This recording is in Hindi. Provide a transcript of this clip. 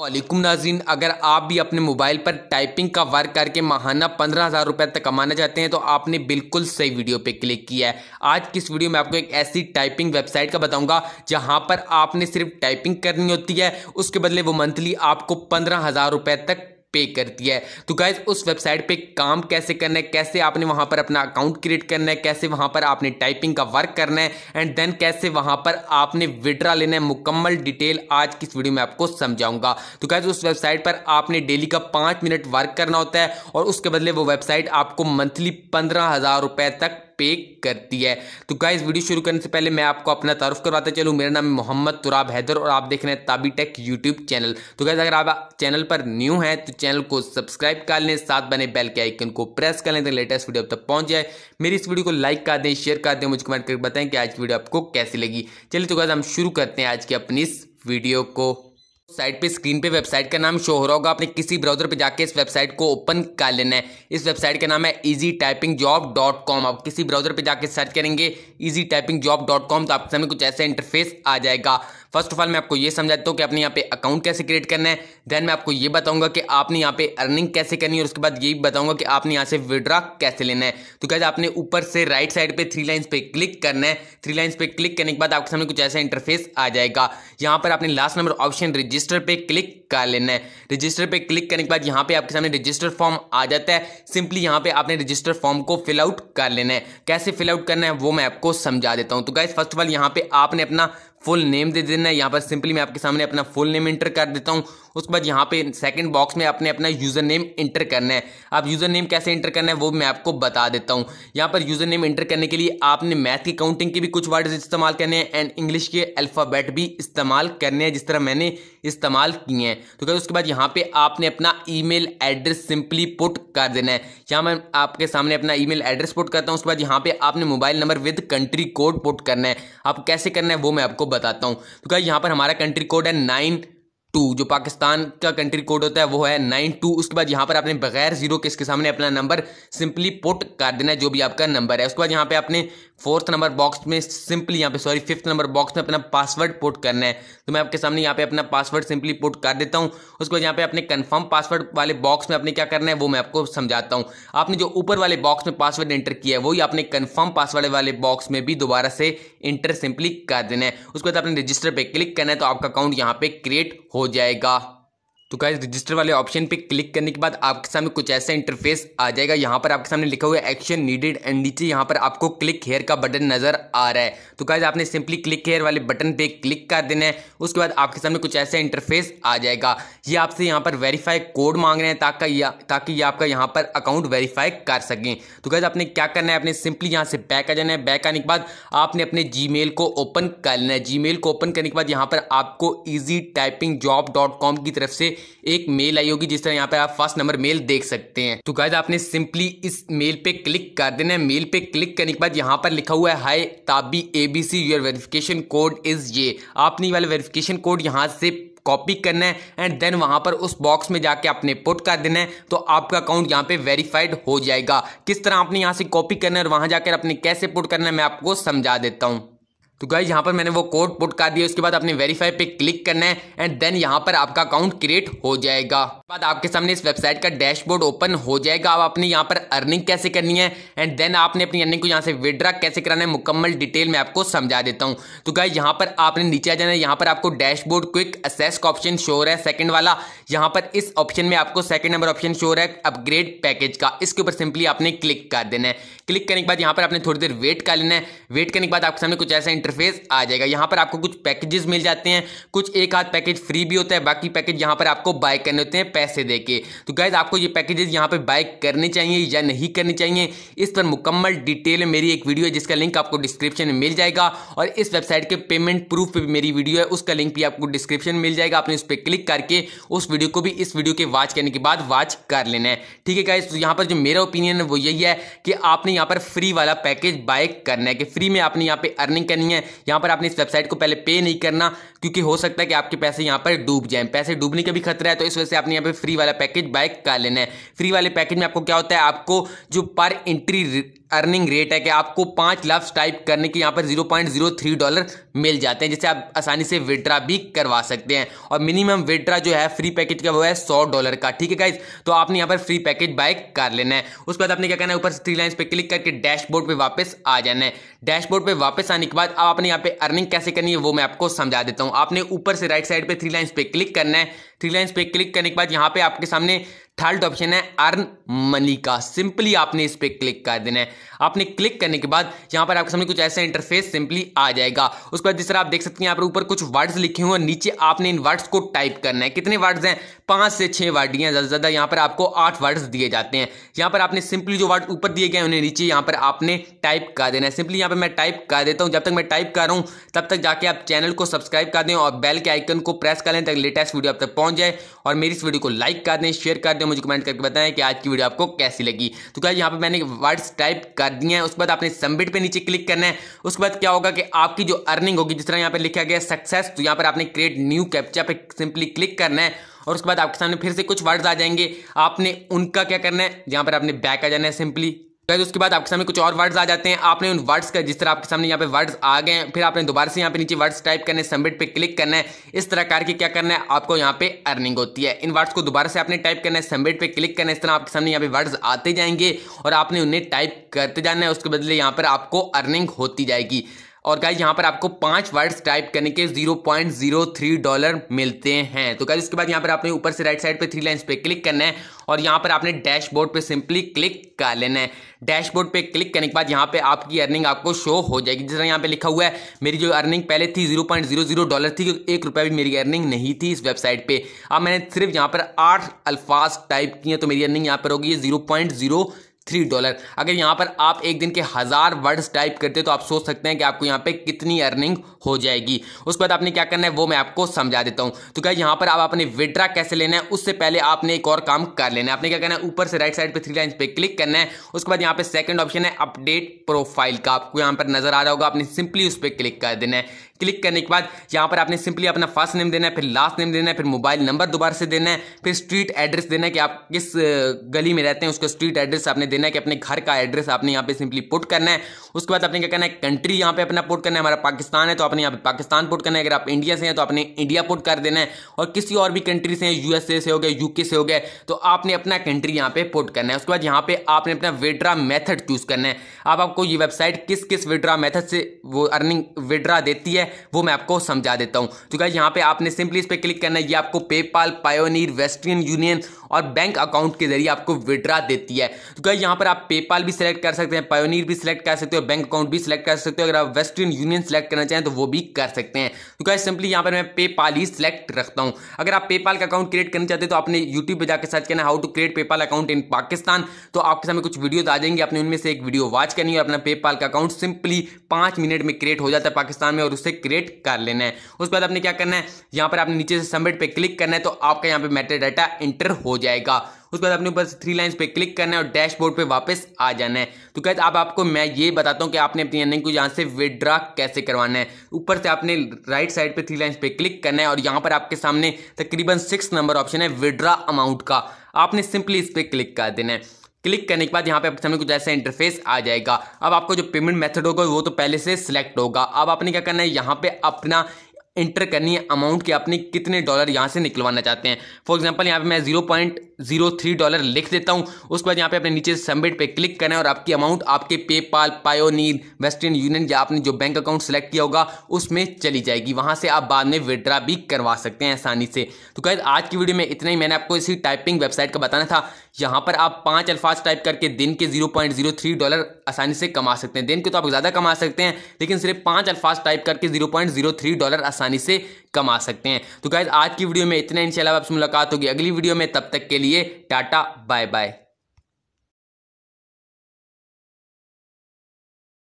वालेकुम नाजीन अगर आप भी अपने मोबाइल पर टाइपिंग का वर्क करके माहाना पंद्रह हज़ार रुपये तक कमाना चाहते हैं तो आपने बिल्कुल सही वीडियो पे क्लिक किया है आज की इस वीडियो में आपको एक ऐसी टाइपिंग वेबसाइट का बताऊंगा जहां पर आपने सिर्फ टाइपिंग करनी होती है उसके बदले वो मंथली आपको पंद्रह हज़ार रुपये तक पे करती है तो गाइज उस वेबसाइट पे काम कैसे करना है कैसे आपने वहां पर अपना अकाउंट क्रिएट करना है कैसे वहां पर आपने टाइपिंग का वर्क करना है एंड देन कैसे वहां पर आपने विड्रा लेना है मुकम्मल डिटेल आज की इस वीडियो में आपको समझाऊंगा तो गाइज उस वेबसाइट पर आपने डेली का पांच मिनट वर्क करना होता है और उसके बदले वो वेबसाइट आपको मंथली पंद्रह हज़ार रुपए तक पे करती है तो गाइज वीडियो शुरू करने से पहले मैं आपको अपना तारुफ करवाता चलूँ मेरा नाम मोहम्मद तुराब हैदर और आप देख रहे हैं ताबी टेक यूट्यूब चैनल तो गाइज अगर आप चैनल पर न्यू हैं तो चैनल को सब्सक्राइब कर लें साथ बने बेल के आइकन को प्रेस कर लें तो लेटेस्ट वीडियो अब तक पहुंच जाए मेरी इस वीडियो को लाइक कर दें शेयर कर दें मुझे कमेंट करके बताएं कि आज वीडियो आपको कैसी लगी चलिए तो गाइज हम शुरू करते हैं आज की अपनी इस वीडियो को साइट पे स्क्रीन पे वेबसाइट का नाम शो हो रहा होगा आपने किसी ब्राउजर पे जाके इस वेबसाइट को ओपन कर लेना है इस वेबसाइट का नाम है easy typing job dot com आप किसी ब्राउजर पे जाके सर्च करेंगे easy typing job dot com तो आपके सामने कुछ ऐसा इंटरफेस आ जाएगा फर्स्ट ऑफ ऑल मैं आपको ये समझाता हूँ कि आपने यहाँ पे अकाउंट कैसे क्रिएट करना है देन मैं आपको ये बताऊंगा कि आपने यहाँ पे अर्निंग कैसे करनी है और उसके बाद ये भी बताऊंगा कि आपने यहाँ से विड्रा कैसे लेना है तो क्या आपने ऊपर से राइट साइड पे थ्री लाइन्स पे क्लिक करना है थ्री लाइन्स पे क्लिक करने के बाद आपके सामने कुछ ऐसा इंटरफेस आ जाएगा यहाँ पर आपने लास्ट नंबर ऑप्शन रजिस्टर पर क्लिक कर लेना है रजिस्टर पर क्लिक करने के बाद यहाँ पर आपके सामने रजिस्टर फॉर्म आ जाता है सिंपली यहाँ पर आपने रजिस्टर फॉर्म को फिल आउट कर लेना है कैसे फिल आउट करना है वो मैं आपको समझा देता हूँ तो गाइज फर्स्ट ऑफ ऑल यहाँ पर आपने अपना फुल नेम दे देना है यहाँ पर सिंपली मैं आपके सामने अपना फुल नेम इंटर कर देता हूँ उसके बाद यहाँ पे सेकंड बॉक्स में अपने अपना यूज़र नेम इंटर करना है आप यूज़र नेम कैसे इंटर करना है वो मैं आपको बता देता हूँ यहाँ पर यूज़र नेम इंटर करने के लिए आपने मैथ की काउंटिंग के भी कुछ वर्ड इस्तेमाल करने हैं एंड इंग्लिश के अल्फ़ाबेट भी इस्तेमाल करने हैं जिस तरह मैंने इस्तेमाल किए हैं तो क्या उसके बाद यहाँ पे आपने अपना ई एड्रेस सिंपली पुट कर देना है यहाँ मैं आपके सामने अपना ई एड्रेस पुट करता हूँ उसके बाद यहाँ पे आपने mobile number with country code put करना है आप कैसे करना है वो मैं आपको बताता हूँ तो क्या यहाँ पर हमारा कंट्री कोड है नाइन टू जो पाकिस्तान का कंट्री कोड होता है वो है नाइन टू उसके बाद यहाँ पर आपने बगैर जीरो के इसके सामने अपना नंबर सिंपली पुट कर देना है जो भी आपका नंबर है उसके बाद यहाँ पे आपने फोर्थ नंबर बॉक्स में सिंपली यहाँ पे सॉरी फिफ्थ नंबर बॉक्स में अपना पासवर्ड पुट करना है तो मैं आपके सामने यहाँ पे अपना पासवर्ड सिंपली पुट कर देता हूँ उसके बाद यहाँ पे अपने कन्फर्म पासवर्ड वाले बॉक्स में आपने क्या करना है वो मैं आपको समझाता हूँ आपने जो ऊपर वाले बॉक्स में पासवर्ड एंटर किया है वही आपने कन्फर्म पासवर्ड वाले बॉक्स में भी दोबारा से इंटर सिंपली कर देना है उसके बाद आपने रजिस्टर पर क्लिक करना है तो आपका अकाउंट यहाँ पे क्रिएट हो हो जाएगा तो गाइज रजिस्टर वाले ऑप्शन पे क्लिक करने के बाद आपके सामने कुछ ऐसा इंटरफेस आ जाएगा यहाँ पर आपके सामने लिखा हुआ है एक्शन नीडेड एंड नीचे यहाँ पर आपको क्लिक हेयर का बटन नजर आ रहा है तो गाइज आपने सिंपली क्लिक हेयर वाले बटन पे क्लिक कर देना है उसके बाद आपके सामने कुछ ऐसा इंटरफेस आ जाएगा ये आपसे यहाँ पर वेरीफाई कोड मांग रहे हैं ताकि ताकि ये आपका यहाँ पर अकाउंट वेरीफाई कर सकें तो गाइज आपने क्या करना है आपने सिंपली यहाँ से बैक आ जाना है बैक आने के बाद आपने अपने जी को ओपन कर लेना है जी को ओपन करने के बाद यहाँ पर आपको ईजी टाइपिंग की तरफ से एक मेल आई होगी जिस तरह यहाँ पे आप फर्स्ट नंबर मेल देख सकते हैं तो गाइज आपने सिंपली इस मेल पे क्लिक कर देना है मेल पे क्लिक करने के बाद यहाँ पर लिखा हुआ है hi Tabi ABC your verification code is ये आपने वाले वेरिफिकेशन कोड यहाँ से कॉपी करना है एंड देन वहां पर उस बॉक्स में जाके आपने पुट कर देना है तो आपका अकाउंट यहां पे वेरीफाइड हो जाएगा किस तरह आपने यहां से कॉपी करना है और वहां जाकर आपने कैसे पुट करना है मैं आपको समझा देता हूं तो गाइज यहाँ पर मैंने वो कोड पुट कर दिया उसके बाद आपने वेरीफाई पे क्लिक करना है एंड देन यहाँ पर आपका अकाउंट क्रिएट हो जाएगा बाद आपके सामने इस वेबसाइट का डैशबोर्ड ओपन हो जाएगा अब आपने यहाँ पर अर्निंग कैसे करनी है एंड देन आपने अपनी अर्निंग को यहाँ से विड्रा कैसे कराना है मुकम्मल डिटेल में आपको समझा देता हूँ तो गाइज यहाँ पर आपने नीचे आ जाना है यहाँ पर आपको डैशबोर्ड क्विक असेस का ऑप्शन शो रहा है सेकंड वाला यहाँ पर इस ऑप्शन में आपको सेकंड नंबर ऑप्शन शो रहा है अपग्रेड पैकेज का इसके ऊपर सिंपली आपने क्लिक कर देना है क्लिक करने के बाद यहाँ पर आपने थोड़ी देर वेट कर लेना है वेट करने के बाद आपके सामने कुछ ऐसा इंटरफेस आ जाएगा यहाँ पर आपको कुछ पैकेजेस मिल जाते हैं कुछ एक आध पैकेज फ्री भी होता है बाकी पैकेज यहाँ पर आपको बाय करने होते हैं पैसे दे तो गैज़ आपको ये पैकेजेस यहाँ पर बाय करने चाहिए या नहीं करने चाहिए इस पर मुकम्मल डिटेल में मेरी एक वीडियो है जिसका लिंक आपको डिस्क्रिप्शन में मिल जाएगा और इस वेबसाइट के पेमेंट प्रूफ पर मेरी वीडियो है उसका लिंक भी आपको डिस्क्रिप्शन मिल जाएगा आपने उस पर क्लिक करके उस वीडियो को भी इस वीडियो के वॉच करने के बाद वॉच कर लेना है ठीक है गाइज तो यहाँ पर जो मेरा ओपिनियन है वो यही है कि आपने यहाँ पर फ्री वाला पैकेज बाय करना है कि फ्री में आपने यहाँ पे अर्निंग करनी है है यहाँ पर आपने इस वेबसाइट को पहले पे नहीं करना क्योंकि हो सकता है कि आपके पैसे यहाँ पर डूब जाएं पैसे डूबने का भी खतरा है तो इस वजह से आपने यहाँ पर फ्री वाला पैकेज बाय कर लेना है फ्री वाले पैकेज में आपको क्या होता है आपको जो पर एंट्री अर्निंग रेट है कि आपको पांच लफ्स टाइप करने के यहाँ पर zero point zero three dollar मिल जाते हैं जिससे आप आसानी से विड्रा भी करवा सकते हैं और मिनिमम विड्रा जो है फ्री पैकेज का वो है सौ डॉलर का ठीक है गाइज तो आपने यहाँ पर फ्री पैकेज बाय कर लेना है उसके बाद आपने क्या करना है ऊपर थ्री लाइन पर क्लिक करके डैशबोर्ड पर वापस आ जाना है डैशबोर्ड पर वापस आने के बाद अब आपने यहाँ पे अर्निंग कैसे करनी है वो मैं आपको समझा देता हूँ आपने ऊपर से राइट साइड पर थ्री लाइन पर क्लिक करना है थ्री पे क्लिक करने के बाद यहाँ पे आपके सामने थर्ड ऑप्शन है अर्न मनी का सिंपली आपने इस पर क्लिक कर देना है आपने क्लिक करने के बाद यहाँ पर आपके सामने कुछ ऐसा इंटरफेस सिंपली आ जाएगा उसके बाद जिस तरह आप देख सकते हैं यहाँ पर ऊपर कुछ वर्ड्स लिखे हुए और नीचे आपने इन वर्ड्स को टाइप करना है कितने वर्ड्स हैं पाँच से छः वर्ड हैं ज़्यादा ज़्यादा यहाँ पर आपको आठ वर्ड्स दिए जाते हैं यहाँ पर आपने सिंपली जो वर्ड ऊपर दिए गए उन्हें नीचे यहाँ पर आपने टाइप कर देना है सिंपली यहाँ पर मैं टाइप कर देता हूँ जब तक मैं टाइप कर रहा हूँ तब तक जाके आप चैनल को सब्सक्राइब कर दें और बेल के आइकन को प्रेस कर लें तक लेटेस्ट वीडियो आप तक पहुँच पहुंच जाए और मेरी इस वीडियो को लाइक कर दें शेयर कर दें मुझे कमेंट करके बताएं कि आज की वीडियो आपको कैसी लगी तो क्या यहाँ पर मैंने वर्ड्स टाइप कर दिए हैं उसके बाद आपने सबमिट पर नीचे क्लिक करना है उसके बाद क्या होगा कि आपकी जो अर्निंग होगी जिस तरह यहाँ पर लिखा गया सक्सेस तो यहाँ पर आपने क्रिएट न्यू कैप्चा पर सिंपली क्लिक करना है और उसके बाद आपके सामने फिर से कुछ वर्ड्स आ जाएंगे आपने उनका क्या करना है जहाँ पर आपने बैक आ जाना है सिंपली गैस उसके बाद आपके सामने कुछ और वर्ड्स आ जाते हैं आपने उन वर्ड्स का जिस तरह आपके सामने यहाँ पे वर्ड्स आ गए फिर आपने दोबारा से यहाँ पे नीचे वर्ड्स टाइप करने सबमिट पे क्लिक करना है इस तरह करके क्या करना है आपको यहाँ पे अर्निंग होती है इन वर्ड्स को दोबारा से आपने टाइप करना है सबमिट पे क्लिक करना है इस तरह आपके सामने यहाँ पे वर्ड्स आते जाएंगे और आपने उन्हें टाइप करते जाना है उसके बदले यहाँ पर आपको अर्निंग होती जाएगी और गाइज यहाँ पर आपको पांच वर्ड्स टाइप करने के 0.03 डॉलर मिलते हैं तो गाइज उसके बाद यहाँ पर आपने ऊपर से राइट साइड पे थ्री लाइंस पे क्लिक करना है और यहाँ पर आपने डैशबोर्ड पे सिंपली क्लिक कर लेना है डैशबोर्ड पे क्लिक करने के बाद यहाँ पे आपकी अर्निंग आपको शो हो जाएगी जिस तरह यहाँ पे लिखा हुआ है मेरी जो अर्निंग पहले थी 0.00 डॉलर थी एक रुपया भी मेरी अर्निंग नहीं थी इस वेबसाइट पे अब मैंने सिर्फ यहाँ पर आठ अल्फाज टाइप किए तो मेरी अर्निंग यहाँ पर होगी जीरो थ्री डॉलर अगर यहाँ पर आप एक दिन के हज़ार वर्ड्स टाइप करते हो तो आप सोच सकते हैं कि आपको यहाँ पे कितनी अर्निंग हो जाएगी उसके बाद आपने क्या करना है वो मैं आपको समझा देता हूँ तो क्या यहाँ पर आप अपने विड्रा कैसे लेना है उससे पहले आपने एक और काम कर लेना है आपने क्या करना है ऊपर से राइट साइड पर थ्री लाइन पे क्लिक करना है उसके बाद यहाँ पे सेकेंड ऑप्शन है अपडेट प्रोफाइल का आपको यहाँ पर नजर आ रहा होगा आपने सिंपली उस पर क्लिक कर देना है क्लिक करने के बाद यहाँ पर आपने सिंपली अपना फर्स्ट नेम देना है फिर लास्ट नेम देना है फिर मोबाइल नंबर दोबारा से देना है फिर स्ट्रीट एड्रेस देना है कि आप किस गली में रहते हैं उसका स्ट्रीट एड्रेस आपने देना है कि अपने घर का एड्रेस आपने यहाँ पे सिंपली पुट करना है उसके बाद आपने क्या करना है कंट्री यहाँ पे अपना पुट करना है हमारा पाकिस्तान है तो आपने यहाँ पे पाकिस्तान पुट करना है अगर आप इंडिया से हैं तो आपने इंडिया पुट कर देना है और किसी और भी कंट्री से हैं यूएसए से हो गए यूके से हो गए तो आपने अपना कंट्री यहाँ पे पुट करना है उसके बाद यहाँ पे आपने अपना विड्रा मैथड चूज करना है अब आपको ये वेबसाइट किस किस विड्रा मैथड से वो अर्निंग विड्रा देती है वो मैं आपको समझा देता हूँ तो क्या यहाँ पे आपने सिंपली इस पर क्लिक करना है ये आपको पेपाल पायोनीर वेस्टर्न यूनियन और बैंक अकाउंट के जरिए आपको विड्रा देती है तो यहाँ पर आप पेपाल भी सिलेक्ट कर सकते हैं पायोनीर भी सिलेक्ट कर सकते हो बैंक अकाउंट भी सिलेक्ट कर सकते हो अगर आप वेस्टर्न यूनियन सिलेक्ट करना चाहें तो वो भी कर सकते हैं तो क्या सिंपली यहाँ पर मैं पेपाल ही सिलेक्ट रखता हूँ अगर आप पेपाल का अकाउंट क्रिएट करना चाहते हो तो आपने यूट्यूब पर जाकर सर्च करना how to create PayPal account in Pakistan तो आपके सामने कुछ वीडियोज आ जाएंगे आपने उनमें से एक वीडियो वॉच करनी है अपना पेपाल का अकाउंट सिंपली पाँच मिनट में क्रिएट हो जाता है पाकिस्तान में और उसे क्रिएट कर लेना है उसके बाद आपने क्या करना है यहाँ पर आपने नीचे से सबमिट पर क्लिक करना है तो आपका यहाँ पर मेटा डाटा इंटर हो जाएगा उसके बाद अपने ऊपर थ्री लाइन्स पे क्लिक करना है और डैशबोर्ड पे वापस आ जाना है तो कहते आप आपको मैं ये बताता हूँ कि आपने अपनी अर्निंग को यहाँ से विदड्रा कैसे करवाना है ऊपर से आपने राइट साइड पे थ्री लाइन्स पे क्लिक करना है और यहाँ पर आपके सामने तकरीबन सिक्स नंबर ऑप्शन है विदड्रा अमाउंट का आपने सिंपली इस पर क्लिक कर देना है क्लिक करने के बाद यहाँ पे आपके सामने कुछ ऐसा इंटरफेस आ जाएगा अब आपको जो पेमेंट मेथड होगा वो तो पहले से सिलेक्ट होगा अब आपने क्या करना है यहाँ पे अपना इंटर करनी है अमाउंट कि आपने कितने डॉलर यहाँ से निकलवाना चाहते हैं फॉर एग्जांपल यहाँ पे मैं zero point zero three dollar लिख देता हूं उसके बाद यहां पे अपने नीचे सबमिट पे क्लिक करना है और आपकी अमाउंट आपके पेपाल पायोनील वेस्टर्न यूनियन या आपने जो बैंक अकाउंट सेलेक्ट किया होगा उसमें चली जाएगी वहां से आप बाद में विड्रा भी करवा सकते हैं आसानी से तो कैद आज की वीडियो में इतना ही मैंने आपको इसी टाइपिंग वेबसाइट का बताना था यहां पर आप पांच अल्फाज टाइप करके दिन के zero point zero three dollar आसानी से कमा सकते हैं दिन के तो आप ज़्यादा कमा सकते हैं लेकिन सिर्फ पांच अल्फाज टाइप करके zero point zero three dollar आसानी से कमा सकते हैं तो कैद आज की वीडियो में इतना इंशाल्लाह आपसे मुलाकात होगी अगली वीडियो में तब तक के लिए लिए टाटा बाय बाय